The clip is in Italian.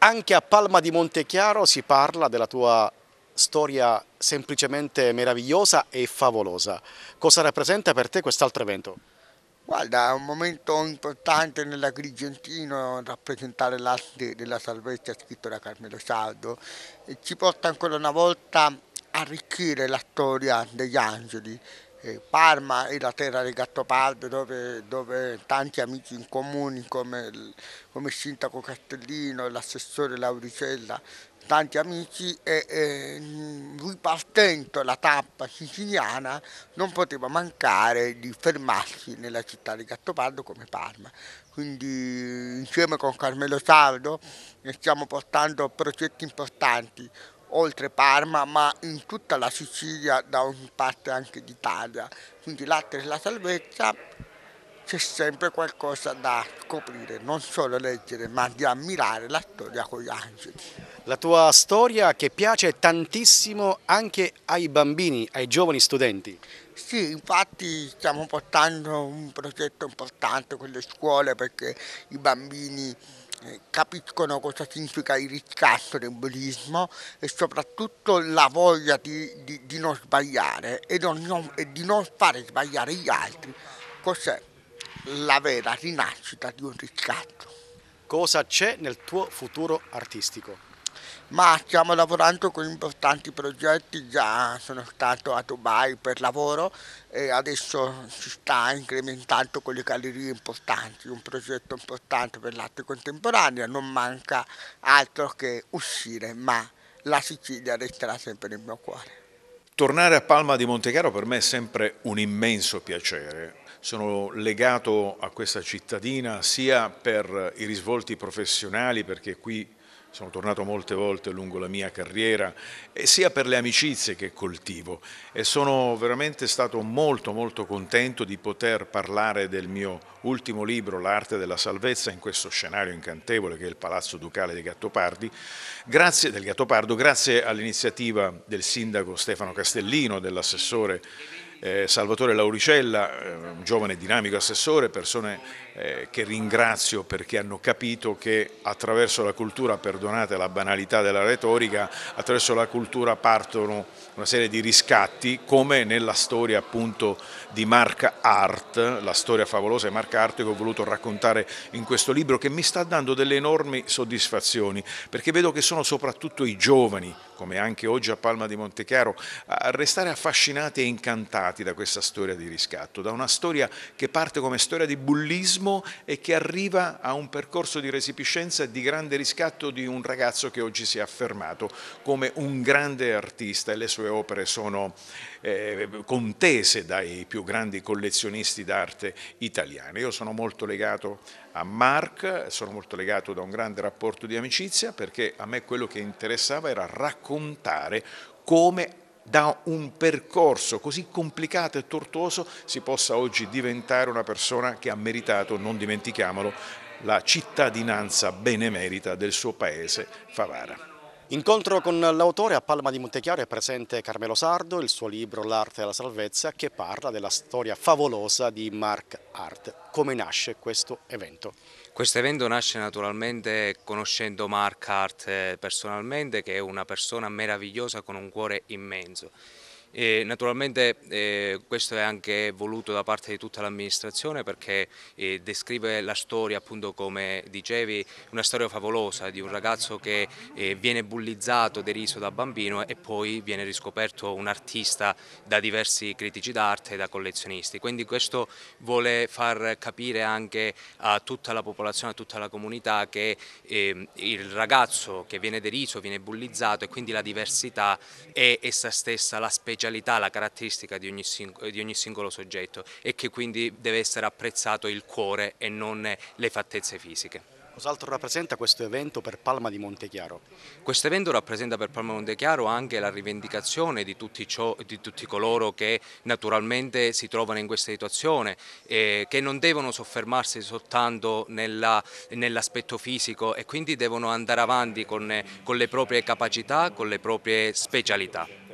Anche a Palma di Montechiaro si parla della tua storia semplicemente meravigliosa e favolosa. Cosa rappresenta per te quest'altro evento? Guarda, è un momento importante nell'Agrigentino rappresentare l'arte della salvezza scritto da Carmelo Saldo e ci porta ancora una volta a arricchire la storia degli angeli eh, Parma è la terra del Gattopardo dove, dove tanti amici in comuni come, come il sindaco Castellino, l'assessore Lauricella, tanti amici e, e ripartendo la tappa siciliana non poteva mancare di fermarsi nella città di Gattopardo come Parma. Quindi insieme con Carmelo Sardo stiamo portando progetti importanti oltre Parma ma in tutta la Sicilia da ogni parte anche d'Italia quindi latte della salvezza c'è sempre qualcosa da scoprire non solo leggere ma di ammirare la storia con gli angeli la tua storia che piace tantissimo anche ai bambini ai giovani studenti sì, infatti stiamo portando un progetto importante con le scuole perché i bambini eh, capiscono cosa significa il riscatto del buddismo e soprattutto la voglia di, di, di non sbagliare e, non, non, e, di non fare sbagliare gli altri. Cos'è la vera rinascita di un riscatto? Cosa c'è nel tuo futuro artistico? ma stiamo lavorando con importanti progetti, già sono stato a Dubai per lavoro e adesso si sta incrementando con le gallerie importanti, un progetto importante per l'arte contemporanea, non manca altro che uscire, ma la Sicilia resterà sempre nel mio cuore. Tornare a Palma di Montecaro per me è sempre un immenso piacere. Sono legato a questa cittadina sia per i risvolti professionali, perché qui sono tornato molte volte lungo la mia carriera, eh, sia per le amicizie che coltivo e sono veramente stato molto molto contento di poter parlare del mio ultimo libro, L'arte della salvezza, in questo scenario incantevole che è il Palazzo Ducale dei Gattopardi, grazie, del Gattopardo, grazie all'iniziativa del sindaco Stefano Castellino, dell'assessore eh, Salvatore Lauricella, eh, un giovane dinamico assessore, persone eh, che ringrazio perché hanno capito che attraverso la cultura, perdonate la banalità della retorica, attraverso la cultura partono una serie di riscatti come nella storia appunto di Mark Art, la storia favolosa di Mark Art che ho voluto raccontare in questo libro che mi sta dando delle enormi soddisfazioni perché vedo che sono soprattutto i giovani, come anche oggi a Palma di Montechiaro, a restare affascinati e incantati traumati da questa storia di riscatto, da una storia che parte come storia di bullismo e che arriva a un percorso di resipiscenza e di grande riscatto di un ragazzo che oggi si è affermato come un grande artista e le sue opere sono eh, contese dai più grandi collezionisti d'arte italiani. Io sono molto legato a Mark, sono molto legato da un grande rapporto di amicizia perché a me quello che interessava era raccontare come da un percorso così complicato e tortuoso si possa oggi diventare una persona che ha meritato, non dimentichiamolo, la cittadinanza benemerita del suo paese Favara. Incontro con l'autore a Palma di Montechiaro è presente Carmelo Sardo, il suo libro L'arte della salvezza che parla della storia favolosa di Mark Art. Come nasce questo evento? Questo evento nasce naturalmente conoscendo Mark Hart eh, personalmente che è una persona meravigliosa con un cuore immenso e naturalmente eh, questo è anche voluto da parte di tutta l'amministrazione perché eh, descrive la storia appunto come dicevi una storia favolosa di un ragazzo che eh, viene bullizzato, deriso da bambino e poi viene riscoperto un artista da diversi critici d'arte e da collezionisti. Quindi questo vuole far capire anche a tutta la popolazione, a tutta la comunità che eh, il ragazzo che viene deriso, viene bullizzato e quindi la diversità è essa stessa la specie collegialità la caratteristica di ogni, di ogni, singolo soggetto e che quindi deve essere apprezzato il cuore e non le fattezze fisiche. Cos'altro rappresenta questo evento per Palma di Montechiaro? Questo evento rappresenta per Palma di Montechiaro anche la rivendicazione di tutti, ciò, di tutti coloro che naturalmente si trovano in questa situazione, eh, che non devono soffermarsi soltanto nell'aspetto fisico e quindi devono andare avanti con, con le proprie capacità, con le proprie specialità.